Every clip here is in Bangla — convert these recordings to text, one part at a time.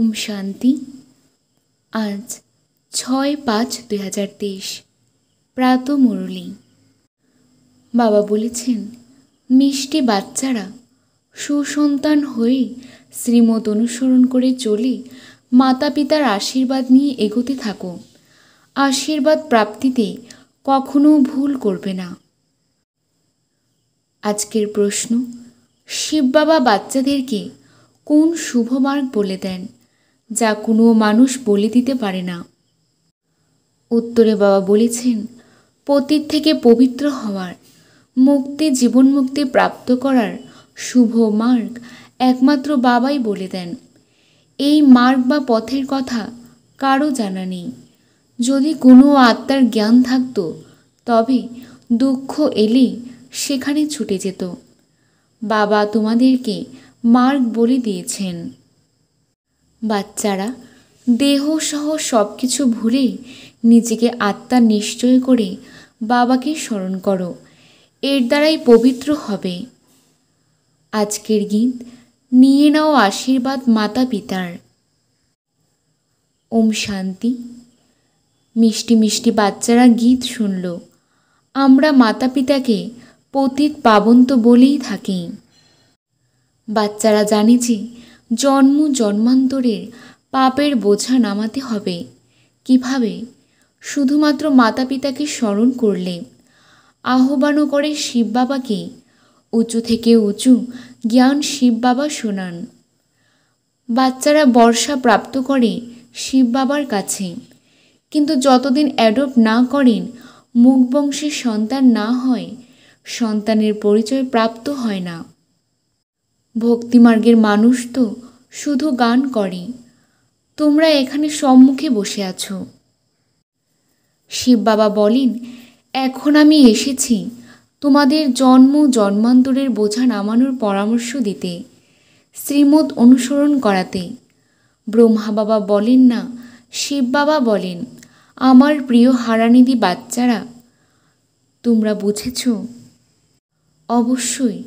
ওম শান্তি আজ ছয় পাঁচ দুই হাজার তেইশ প্রাত মুরলী বাবা বলেছেন মিষ্টি বাচ্চারা সুসন্তান হয়ে শ্রীমত অনুসরণ করে চলে মাতা পিতার আশীর্বাদ নিয়ে এগোতে থাকো আশীর্বাদ প্রাপ্তিতে কখনো ভুল করবে না আজকের প্রশ্ন শিব বাবা বাচ্চাদেরকে কোন শুভ মার্গ বলে দেন যা কোনো মানুষ বলে দিতে পারে না উত্তরে বাবা বলেছেন পতীর থেকে পবিত্র হওয়ার মুক্তি জীবন মুক্তি প্রাপ্ত করার শুভ মার্গ একমাত্র বাবাই বলে দেন এই মার্গ বা পথের কথা কারও জানা নেই যদি কোনো আত্মার জ্ঞান থাকতো তবে দুঃখ এলেই সেখানে ছুটে যেত বাবা তোমাদেরকে মার্গ বলে দিয়েছেন বাচ্চারা দেহ সহ সব কিছু ভুলে নিজেকে আত্মা নিশ্চয় করে বাবাকে স্মরণ করো এর দ্বারাই পবিত্র হবে আজকের গীত নিয়ে নাও আশীর্বাদ মাতা পিতার ওম শান্তি মিষ্টি মিষ্টি বাচ্চারা গীত শুনল আমরা মাতা পিতাকে পতিত পাবন্ত বলেই থাকি বাচ্চারা জানে যে জন্ম জন্মান্তরের পাপের বোঝা নামাতে হবে কিভাবে শুধুমাত্র মাতা পিতাকে স্মরণ করলে আহ্বানও করে শিব বাবাকে উঁচু থেকে উঁচু জ্ঞান শিব বাবা শোনান বাচ্চারা বর্ষা প্রাপ্ত করে শিব বাবার কাছে কিন্তু যতদিন অ্যাডপ্ট না করেন মুখবংশের সন্তান না হয় সন্তানের পরিচয় প্রাপ্ত হয় না ভক্তিমার্গের মানুষ তো শুধু গান করে তোমরা এখানে সম্মুখে বসে আছো শিব বাবা বলেন এখন আমি এসেছি তোমাদের জন্ম জন্মান্তরের বোঝা নামানোর পরামর্শ দিতে শ্রীমত অনুসরণ করাতে ব্রহ্মা বাবা বলেন না শিব বাবা বলেন আমার প্রিয় হারানিধি বাচ্চারা তোমরা বুঝেছ অবশ্যই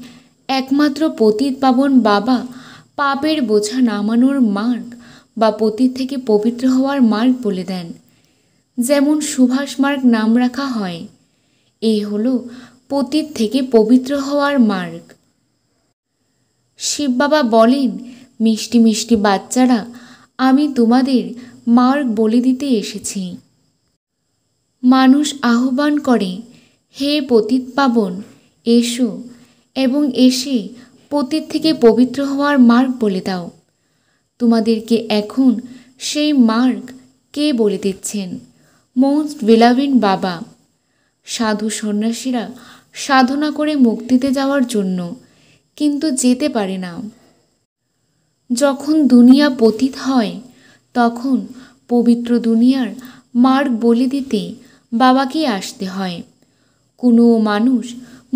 একমাত্র পতিত পাবন বাবা পাপের বোঝা নামানোর মার্গ বা পতিত থেকে পবিত্র হওয়ার মার্গ বলে দেন যেমন সুভাষ মার্গ নাম রাখা হয় এই হলো পতিত থেকে পবিত্র হওয়ার মার্গ শিব বাবা বলেন মিষ্টি মিষ্টি বাচ্চারা আমি তোমাদের মার্গ বলে দিতে এসেছি মানুষ আহ্বান করে হে পতিত পাবন এসো এবং এসে পতির থেকে পবিত্র হওয়ার মার্গ বলে দাও তোমাদেরকে এখন সেই মার্গ কে বলে দিচ্ছেন মোস্ট বেলাভিন বাবা সাধু সন্ন্যাসীরা সাধনা করে মুক্তিতে যাওয়ার জন্য কিন্তু যেতে পারে না যখন দুনিয়া পতিত হয় তখন পবিত্র দুনিয়ার মার্গ বলে দিতে বাবাকে আসতে হয় কোনো মানুষ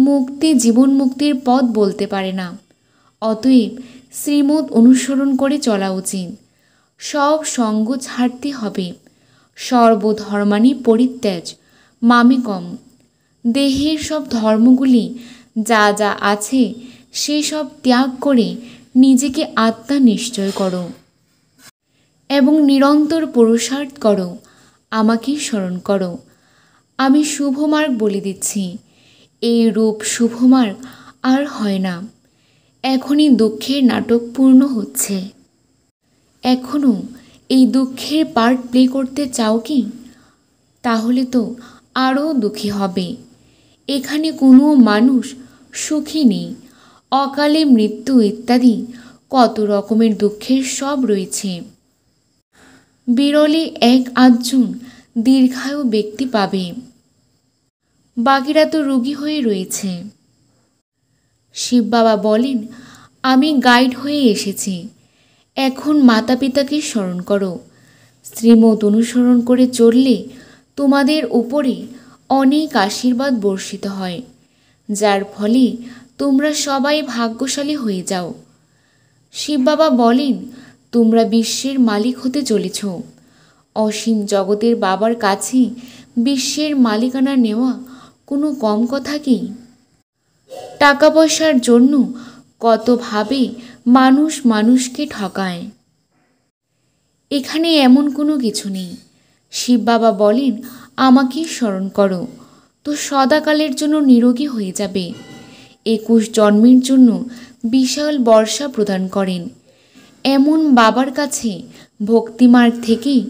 মুক্তি জীবন মুক্তির পথ বলতে পারে না অতএব শ্রীমদ অনুসরণ করে চলা উচিত সব সঙ্গ ছাড়তে হবে সর্বধর্মানি পরিত্যাজ মামিকম দেহের সব ধর্মগুলি যা যা আছে সেই সব ত্যাগ করে নিজেকে আত্মা নিশ্চয় করো এবং নিরন্তর পুরুষার্থ করো আমাকে স্মরণ করো আমি শুভ মার্গ বলে দিচ্ছি এই রূপ শুভমার আর হয় না এখনই দুঃখের নাটক পূর্ণ হচ্ছে এখনও এই দুঃখের পার্ট প্লে করতে চাও কি তাহলে তো আরও দুঃখী হবে এখানে কোনো মানুষ সুখী নেই অকালে মৃত্যু ইত্যাদি কত রকমের দুঃখের সব রয়েছে বিরলে এক আধজন দীর্ঘায়ু ব্যক্তি পাবে বাকিরা তো রুগী হয়ে রয়েছে শিব বাবা বলেন আমি গাইড হয়ে এসেছি এখন মাতা পিতাকে স্মরণ করো শ্রীমত অনুসরণ করে চললে তোমাদের ওপরে অনেক আশীর্বাদ বর্ষিত হয় যার ফলে তোমরা সবাই ভাগ্যশালী হয়ে যাও শিব বাবা বলেন তোমরা বিশ্বের মালিক হতে চলেছ অসীম জগতের বাবার কাছে বিশ্বের মালিকানা নেওয়া কোনো কম কথা কি টাকা পয়সার জন্য কতভাবে মানুষ মানুষকে ঠকায় এখানে এমন কোনো কিছু নেই শিব বাবা বলেন আমাকে স্মরণ করো তো সদাকালের জন্য নিরোগী হয়ে যাবে একুশ জন্মের জন্য বিশাল বর্ষা প্রদান করেন এমন বাবার কাছে ভক্তিমার্গ থেকেই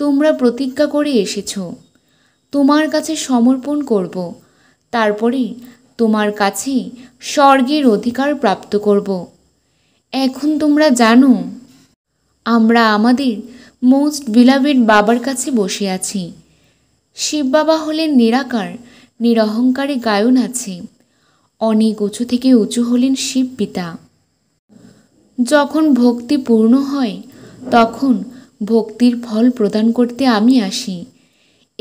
তোমরা প্রতিজ্ঞা করে এসেছ তোমার কাছে সমর্পণ করবো তারপরে তোমার কাছে স্বর্গের অধিকার প্রাপ্ত করব এখন তোমরা জানো আমরা আমাদের মোস্ট বিলাভেড বাবার কাছে বসে আছি শিব বাবা হলেন নিরাকার নিরহংকারে গায়ন আছে অনেক উঁচু থেকে উঁচু হলেন শিব পিতা যখন ভক্তি পূর্ণ হয় তখন ভক্তির ফল প্রদান করতে আমি আসি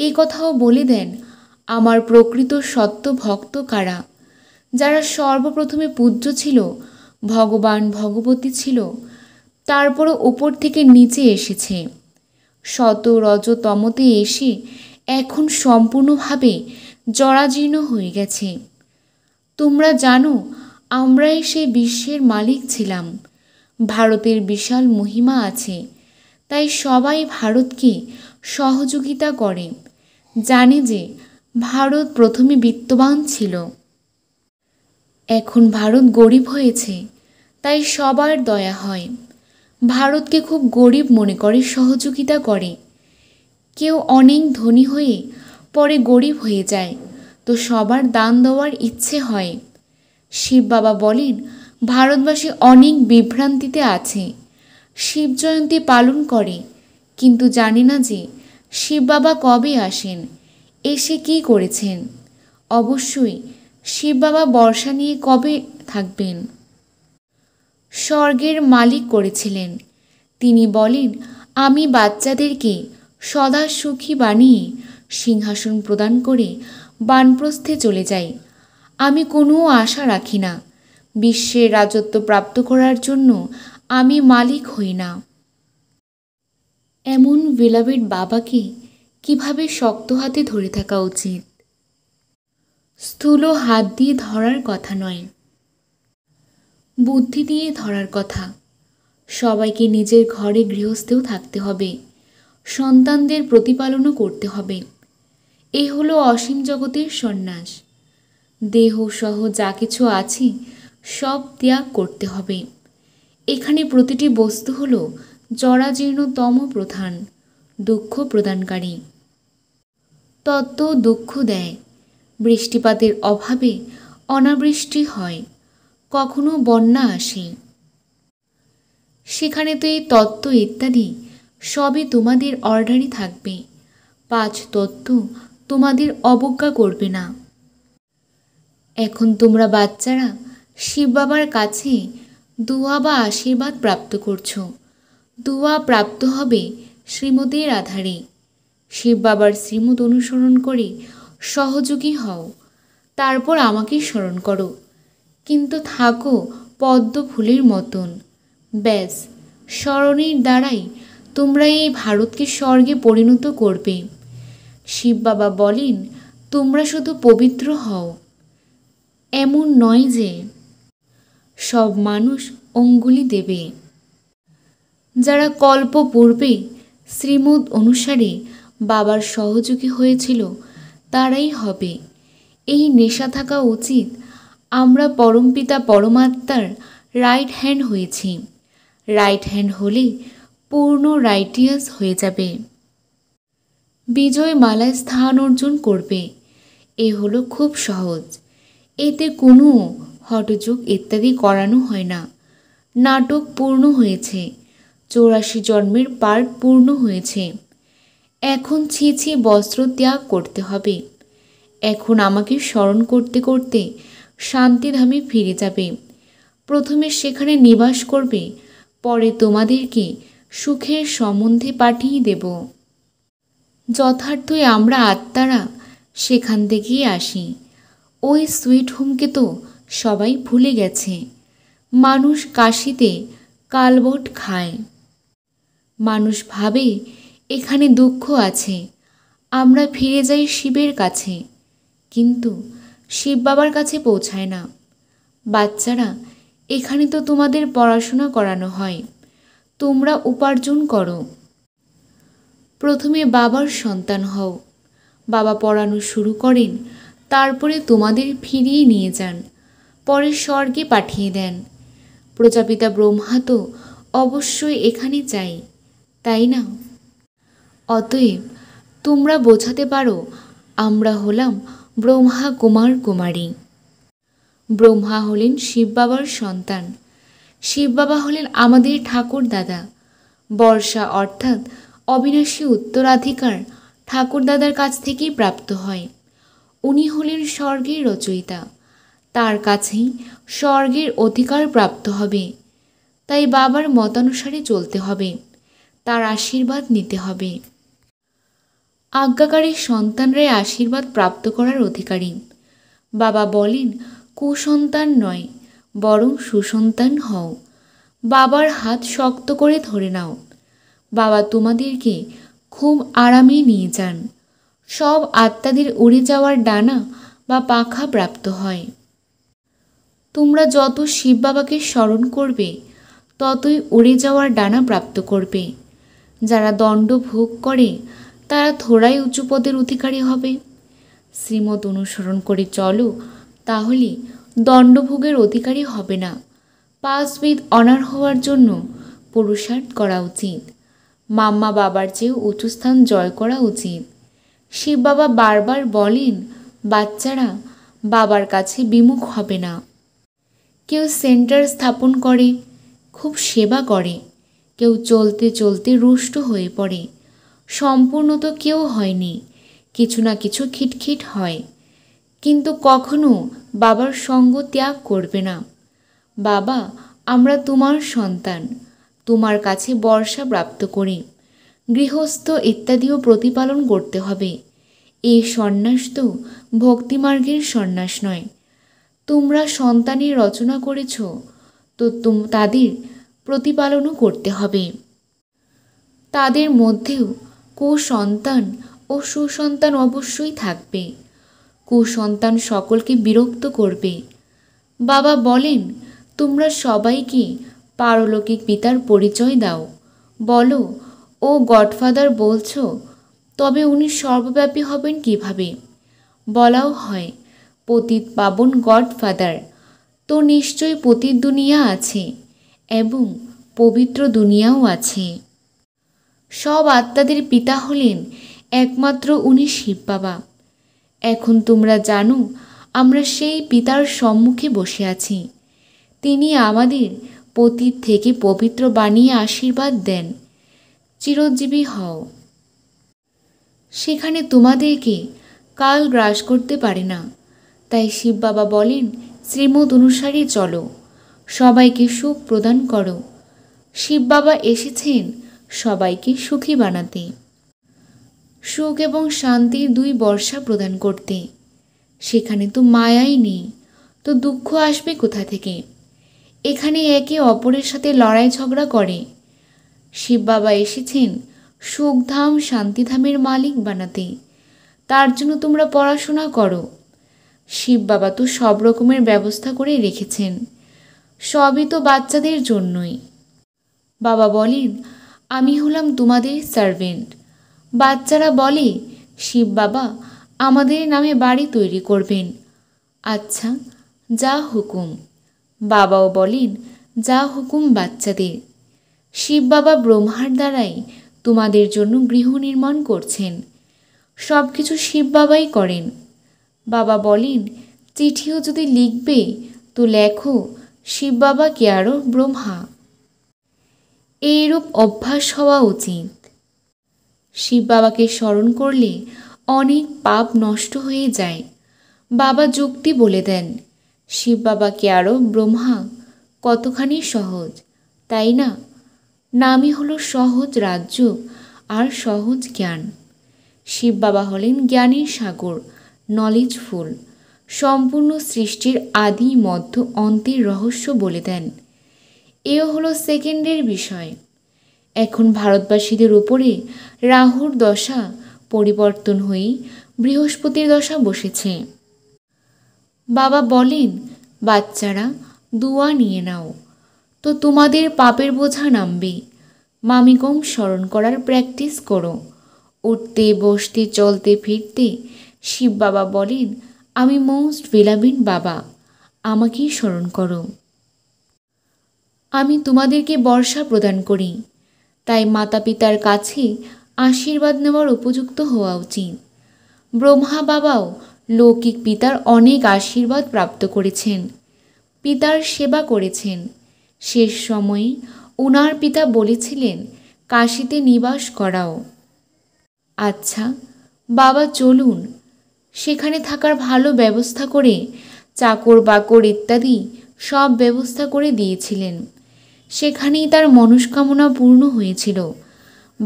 এই কথাও বলে দেন আমার প্রকৃত সত্য ভক্ত কারা যারা সর্বপ্রথমে পূজ্য ছিল ভগবান ভগবতী ছিল তারপরও ওপর থেকে নিচে এসেছে শত রজতমতে এসে এখন সম্পূর্ণভাবে জরাজীর্ণ হয়ে গেছে তোমরা জানো আমরাই সেই বিশ্বের মালিক ছিলাম ভারতের বিশাল মহিমা আছে তাই সবাই ভারতকে সহযোগিতা করে জানে যে ভারত প্রথমে বিত্তবান ছিল এখন ভারত গরিব হয়েছে তাই সবার দয়া হয় ভারতকে খুব গরিব মনে করে সহযোগিতা করে কেউ অনেক ধনী হয়ে পরে গরিব হয়ে যায় তো সবার দান দেওয়ার ইচ্ছে হয় শিব বাবা বলেন ভারতবাসী অনেক বিভ্রান্তিতে আছে শিব জয়ন্তী পালন করে কিন্তু জানি না যে শিব বাবা কবে আসেন এসে কি করেছেন অবশ্যই শিব বাবা বর্ষা নিয়ে কবে থাকবেন স্বর্গের মালিক করেছিলেন তিনি বলেন আমি বাচ্চাদেরকে সদা সুখী বানিয়ে সিংহাসন প্রদান করে বানপ্রস্থে চলে যাই আমি কোনো আশা রাখি না বিশ্বের রাজত্ব প্রাপ্ত করার জন্য আমি মালিক হই না এমন বিলাবের বাবাকে কিভাবে শক্ত হাতে ধরে থাকা উচিত স্থূল হাত দিয়ে ধরার কথা নয় বুদ্ধি দিয়ে ধরার কথা সবাইকে নিজের ঘরে গৃহস্থেও থাকতে হবে সন্তানদের প্রতিপালনও করতে হবে এ হলো অসীম জগতের সন্ন্যাস দেহ সহ যা কিছু আছে সব ত্যাগ করতে হবে এখানে প্রতিটি বস্তু হল জরাজীর্ণতম প্রধান দুঃখ প্রদানকারী তত দুঃখ দেয় বৃষ্টিপাতের অভাবে অনাবৃষ্টি হয় কখনো বন্যা আসে সেখানে তো এই তত্ত্ব ইত্যাদি সবই তোমাদের অর্ডারই থাকবে পাঁচ তত্ত্ব তোমাদের অবজ্ঞা করবে না এখন তোমরা বাচ্চারা শিব বাবার কাছে দুয়া বা আশীর্বাদ প্রাপ্ত করছো দুয়া প্রাপ্ত হবে শ্রীমতীর আধারে শিব বাবার শ্রীমত অনুসরণ করে সহযোগী হও তারপর আমাকে স্মরণ করো কিন্তু থাকো পদ্ম ফুলের মতন ব্যাস স্মরণের দ্বারাই তোমরা এই ভারতকে স্বর্গে পরিণত করবে শিব বাবা বলেন তোমরা শুধু পবিত্র হও এমন নয় যে সব মানুষ অঙ্গুলি দেবে যারা কল্প পূর্বে শ্রীমদ অনুসারে বাবার সহযোগী হয়েছিল তারাই হবে এই নেশা থাকা উচিত আমরা পরমপিতা পরমাত্মার রাইট হ্যান্ড হয়েছি রাইট হ্যান্ড হলে পূর্ণ রাইটিয়াস হয়ে যাবে বিজয় মালায় স্থান অর্জন করবে এ হলো খুব সহজ এতে কোনো হটযোগ ইত্যাদি করানো হয় না নাটক পূর্ণ হয়েছে চৌরাশি জন্মের পার্ট পূর্ণ হয়েছে এখন ছি বস্ত্র ত্যাগ করতে হবে এখন আমাকে স্মরণ করতে করতে শান্তিধামে ফিরে যাবে প্রথমে সেখানে নিবাস করবে পরে তোমাদেরকে সুখের সম্বন্ধে পাঠিয়ে দেব যথার্থই আমরা আত্মারা সেখান থেকেই আসি ওই সুইট হোমকে তো সবাই ভুলে গেছে মানুষ কাশিতে কালবট খায় মানুষ ভাবে এখানে দুঃখ আছে আমরা ফিরে যাই শিবের কাছে কিন্তু শিব বাবার কাছে পৌঁছায় না বাচ্চারা এখানে তো তোমাদের পড়াশোনা করানো হয় তোমরা উপার্জন করো প্রথমে বাবার সন্তান হও বাবা পড়ানো শুরু করেন তারপরে তোমাদের ফিরিয়ে নিয়ে যান পরে স্বর্গে পাঠিয়ে দেন প্রজাপিতা ব্রহ্মা তো অবশ্যই এখানে চাই তাই না অতএব তোমরা বোঝাতে পারো আমরা হলাম ব্রহ্মা কুমার কুমারী ব্রহ্মা হলেন শিব বাবার সন্তান শিব বাবা হলেন আমাদের ঠাকুর দাদা বর্ষা অর্থাৎ অবিনাশী উত্তরাধিকার ঠাকুর দাদার কাছ থেকেই প্রাপ্ত হয় উনি হলেন স্বর্গের রচয়িতা তার কাছেই স্বর্গের অধিকার প্রাপ্ত হবে তাই বাবার মতানুসারে চলতে হবে তার আশীর্বাদ নিতে হবে আজ্ঞাকারী সন্তানরাই আশীর্বাদ প্রাপ্ত করার অধিকারী বাবা বলেন কুসন্তান নয় বরং সুসন্তান হও বাবার হাত শক্ত করে ধরে নাও বাবা তোমাদেরকে খুব আরামে নিয়ে যান সব আত্মাদের উড়ে যাওয়ার ডানা বা পাখা প্রাপ্ত হয় তোমরা যত শিব বাবাকে স্মরণ করবে ততই উড়ে যাওয়ার ডানা প্রাপ্ত করবে যারা দণ্ড ভোগ করে তারা থোড়াই উঁচু পদের অধিকারী হবে শ্রীমত অনুসরণ করে চলো তাহলে দণ্ডভোগের অধিকারী হবে না পাশবিদ অনার হওয়ার জন্য পুরুষার্থ করা উচিত মাম্মা বাবার চেয়েও উঁচু স্থান জয় করা উচিত শিব বাবা বারবার বলেন বাচ্চারা বাবার কাছে বিমুখ হবে না কেউ সেন্টার স্থাপন করে খুব সেবা করে কেউ চলতে চলতে রুষ্ট হয়ে পড়ে সম্পূর্ণ তো কেউ হয়নি কিছু না কিছু খিটখিট হয় কিন্তু কখনো বাবার সঙ্গ ত্যাগ করবে না বাবা আমরা তোমার সন্তান তোমার কাছে বর্ষা প্রাপ্ত করি গৃহস্থ ইত্যাদিও প্রতিপালন করতে হবে এই সন্ন্যাস তো ভক্তিমার্গের সন্ন্যাস নয় তোমরা সন্তানের রচনা করেছ তো তুম তাদের প্রতিপালনও করতে হবে তাদের মধ্যেও কুসন্তান ও সুসন্তান অবশ্যই থাকবে কুসন্তান সকলকে বিরক্ত করবে বাবা বলেন তোমরা সবাইকে পারলৌকিক পিতার পরিচয় দাও বলো ও গডফাদার বলছো তবে উনি সর্বব্যাপী হবেন কিভাবে বলাও হয় পতিত পাবন গডফাদার তো নিশ্চয়ই পতিত দুনিয়া আছে এবং পবিত্র দুনিয়াও আছে সব আত্মাদের পিতা হলেন একমাত্র উনি শিব বাবা এখন তোমরা জানো আমরা সেই পিতার সম্মুখে বসে আছি তিনি আমাদের পতীত থেকে পবিত্র বানিয়ে আশীর্বাদ দেন চিরঞ্জীবী হও সেখানে তোমাদেরকে কাল গ্রাস করতে পারে না তাই শিব বাবা বলেন শ্রীমত অনুসারে চলো সবাইকে সুখ প্রদান করো শিব বাবা এসেছেন সবাইকে সুখী বানাতে সুখ এবং শান্তির দুই বর্ষা প্রদান করতে সেখানে তো মায়াই নেই তো দুঃখ আসবে কোথা থেকে এখানে একে অপরের সাথে লড়াই ঝগড়া করে শিব বাবা এসেছেন সুখধাম শান্তিধামের মালিক বানাতে তার জন্য তোমরা পড়াশোনা করো শিব বাবা তো সব রকমের ব্যবস্থা করে রেখেছেন সবই তো বাচ্চাদের জন্যই বাবা বলেন আমি হলাম তোমাদের সার্ভেন্ট বাচ্চারা বলে শিব বাবা আমাদের নামে বাড়ি তৈরি করবেন আচ্ছা যা হুকুম বাবাও বলেন যা হুকুম বাচ্চাদের শিব বাবা ব্রহ্মার দ্বারাই তোমাদের জন্য গৃহ নির্মাণ করছেন সব কিছু শিব বাবাই করেন বাবা বলেন চিঠিও যদি লিখবে তো লেখো শিব বাবা কে আরও ব্রহ্মা এইরূপ অভ্যাস হওয়া উচিত শিব বাবাকে স্মরণ করলে অনেক পাপ নষ্ট হয়ে যায় বাবা যুক্তি বলে দেন শিব বাবাকে আরও ব্রহ্মা কতখানি সহজ তাই না নামই হলো সহজ রাজ্য আর সহজ জ্ঞান শিব বাবা হলেন জ্ঞানের সাগর নলেজফুল সম্পূর্ণ সৃষ্টির আদি মধ্য অন্তের রহস্য বলে দেন এও হলো সেকেন্ডের বিষয় এখন ভারতবাসীদের ওপরে রাহুর দশা পরিবর্তন হয়ে বৃহস্পতির দশা বসেছে বাবা বলেন বাচ্চারা দুয়া নিয়ে নাও তো তোমাদের পাপের বোঝা নামবে মামিকম স্মরণ করার প্র্যাকটিস করো উঠতে বসতে চলতে ফিরতে শিব বাবা বলেন আমি মোস্ট বিলাবিন বাবা আমাকেই স্মরণ করো আমি তোমাদেরকে বর্ষা প্রদান করি তাই মাতা পিতার কাছে আশীর্বাদ নেওয়ার উপযুক্ত হওয়া উচিত ব্রহ্মা বাবাও লৌকিক পিতার অনেক আশীর্বাদ প্রাপ্ত করেছেন পিতার সেবা করেছেন শেষ সময়ে উনার পিতা বলেছিলেন কাশিতে নিবাস করাও আচ্ছা বাবা চলুন সেখানে থাকার ভালো ব্যবস্থা করে চাকর বাকর ইত্যাদি সব ব্যবস্থা করে দিয়েছিলেন সেখানেই তার মনস্কামনা পূর্ণ হয়েছিল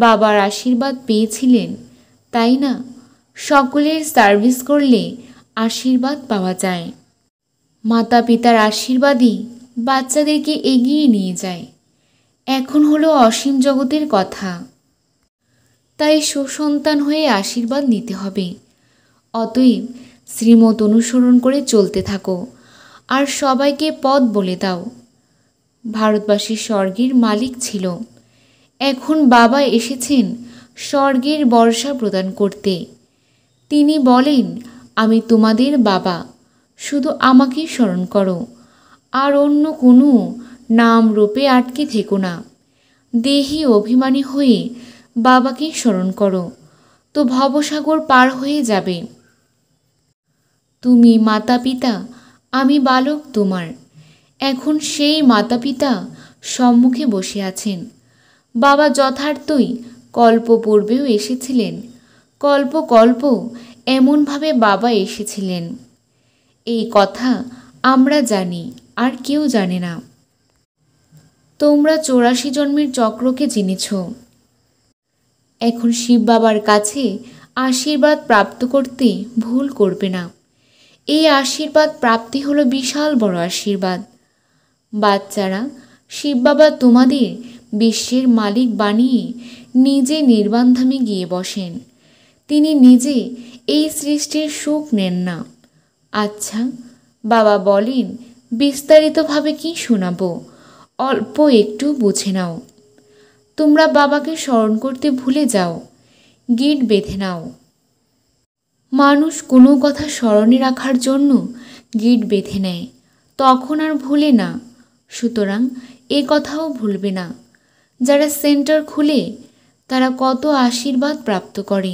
বাবার আশীর্বাদ পেয়েছিলেন তাই না সকলের সার্ভিস করলে আশীর্বাদ পাওয়া যায় মাতা পিতার আশীর্বাদই বাচ্চাদেরকে এগিয়ে নিয়ে যায় এখন হলো অসীম জগতের কথা তাই সুসন্তান হয়ে আশীর্বাদ নিতে হবে অতএব শ্রীমত অনুসরণ করে চলতে থাকো আর সবাইকে পথ বলে দাও ভারতবাসী স্বর্গের মালিক ছিল এখন বাবা এসেছেন স্বর্গের বর্ষা প্রদান করতে তিনি বলেন আমি তোমাদের বাবা শুধু আমাকে স্মরণ করো আর অন্য কোনো নাম রূপে আটকে থেকো না দেহি অভিমানী হয়ে বাবাকে স্মরণ করো তো ভবসাগর পার হয়ে যাবে তুমি মাতা পিতা আমি বালক তোমার এখন সেই মাতা পিতা সম্মুখে বসে আছেন বাবা যথার্থই কল্প পূর্বেও এসেছিলেন কল্প কল্প এমনভাবে বাবা এসেছিলেন এই কথা আমরা জানি আর কেউ জানে না তোমরা চৌরাশি জন্মের চক্রকে জেনেছ এখন শিব বাবার কাছে আশীর্বাদ প্রাপ্ত করতে ভুল করবে না এই আশীর্বাদ প্রাপ্তি হলো বিশাল বড় আশীর্বাদ বাচ্চারা শিব বাবা তোমাদের বিশ্বের মালিক বানিয়ে নিজে নির্বাণধামে গিয়ে বসেন তিনি নিজে এই সৃষ্টির সুখ নেন না আচ্ছা বাবা বলেন বিস্তারিতভাবে কি শোনাবো অল্প একটু বুঝে নাও তোমরা বাবাকে স্মরণ করতে ভুলে যাও গিট বেঁধে নাও মানুষ কোনো কথা স্মরণে রাখার জন্য গিট বেঁধে নেয় তখন আর ভুলে না সুতরাং এ কথাও ভুলবে না যারা সেন্টার খুলে তারা কত আশীর্বাদ প্রাপ্ত করে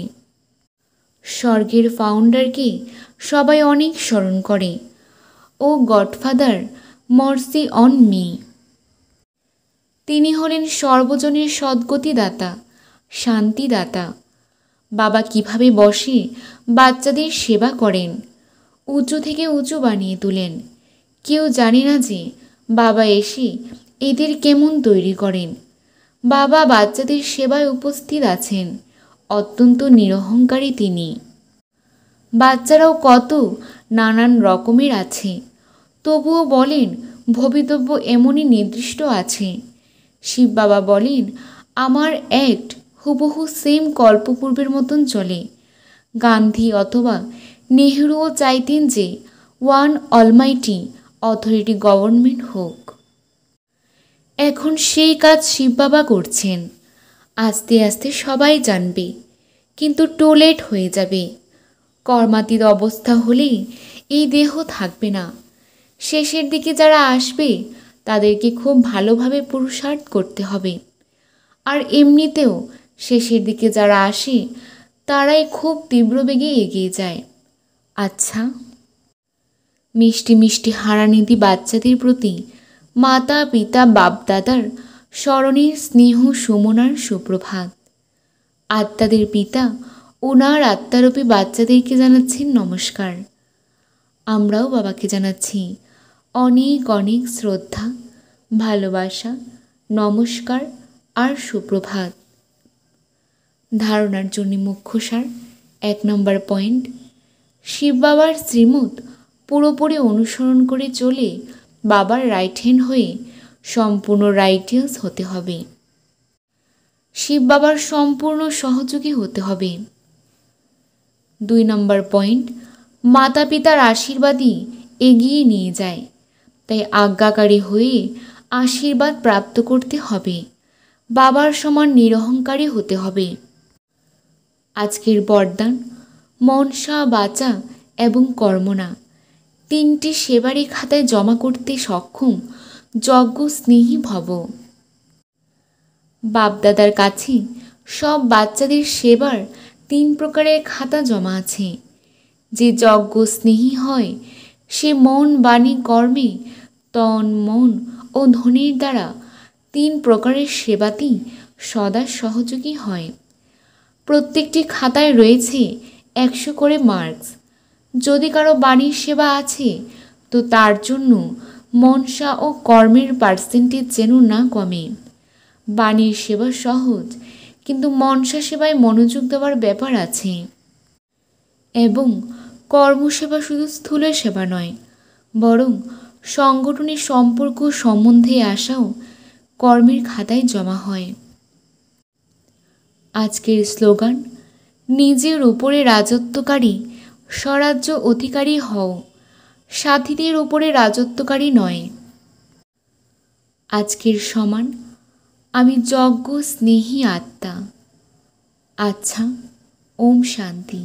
স্বর্গের ফাউন্ডারকে সবাই অনেক স্মরণ করে ও গডফাদার মর্সি অন মি তিনি হলেন সর্বজনের সদ্গতিদাতা শান্তিদাতা বাবা কিভাবে বসে বাচ্চাদের সেবা করেন উঁচু থেকে উঁচু বানিয়ে তোলেন কেউ জানে না যে বাবা এসে এদের কেমন তৈরি করেন বাবা বাচ্চাদের সেবায় উপস্থিত আছেন অত্যন্ত নিরহংকারী তিনি বাচ্চারাও কত নানান রকমের আছে তবুও বলেন ভবিতব্য এমনই নির্দিষ্ট আছে শিব বাবা বলেন আমার অ্যাক্ট হুবহু সেম কল্পপূর্বের মতন চলে গান্ধী অথবা নেহরুও চাইতেন যে ওয়ান অলমাইটি অথরিটি গভর্নমেন্ট হোক এখন সেই কাজ শিববাবা করছেন আস্তে আস্তে সবাই জানবে কিন্তু টোলেট হয়ে যাবে কর্মাতীত অবস্থা হলে এই দেহ থাকবে না শেষের দিকে যারা আসবে তাদেরকে খুব ভালোভাবে পুরুষার্থ করতে হবে আর এমনিতেও শেষের দিকে যারা আসে তারাই খুব তীব্র বেগে এগিয়ে যায় আচ্ছা মিষ্টি মিষ্টি হারানিধি বাচ্চাদের প্রতি মাতা পিতা বাপদাদার স্মরণের স্নেহ সুমনার সুপ্রভাত আত্মাদের পিতা ওনার আত্মারূপী বাচ্চাদেরকে জানাচ্ছেন নমস্কার আমরাও বাবাকে জানাচ্ছি অনেক অনেক শ্রদ্ধা ভালোবাসা নমস্কার আর সুপ্রভাত ধারণার জন্য মুখ্য সার এক নম্বর পয়েন্ট শিব বাবার শ্রীমুদ পুরোপুরি অনুসরণ করে চলে বাবার রাইট হ্যান্ড হয়ে সম্পূর্ণ রাইটিয়াস হতে হবে শিব বাবার সম্পূর্ণ সহযোগী হতে হবে দুই নম্বর পয়েন্ট মাতা পিতার আশীর্বাদই এগিয়ে নিয়ে যায় তাই আজ্ঞাকারী হয়ে আশীর্বাদ প্রাপ্ত করতে হবে বাবার সমান নিরহংকারী হতে হবে আজকের বরদান মনসা বাচা এবং কর্মনা তিনটি সেবারি খাতায় জমা করতে সক্ষম যজ্ঞ স্নেহী ভব বাপদাদার কাছে সব বাচ্চাদের সেবার তিন প্রকারের খাতা জমা আছে যে যজ্ঞ স্নেহী হয় সে মন বাণী কর্মে তন মন ও ধনির দ্বারা তিন প্রকারের সেবাতেই সদা সহযোগী হয় প্রত্যেকটি খাতায় রয়েছে একশো করে মার্কস যদি কারো বাড়ির সেবা আছে তো তার জন্য মনসা ও কর্মের পার্সেন্টেজ যেন না কমে বাণীর সেবা সহজ কিন্তু মনসা সেবায় মনোযোগ দেওয়ার ব্যাপার আছে এবং কর্মসেবা শুধু স্থূল সেবা নয় বরং সংগঠনের সম্পর্ক সম্বন্ধে আসাও কর্মের খাতায় জমা হয় আজকের স্লোগান নিজের উপরে রাজত্বকারী স্বরাজ্য অধিকারী হও সাথীদের ওপরে রাজত্বকারী নয় আজকের সমান আমি যজ্ঞ স্নেহী আত্মা আচ্ছা ওম শান্তি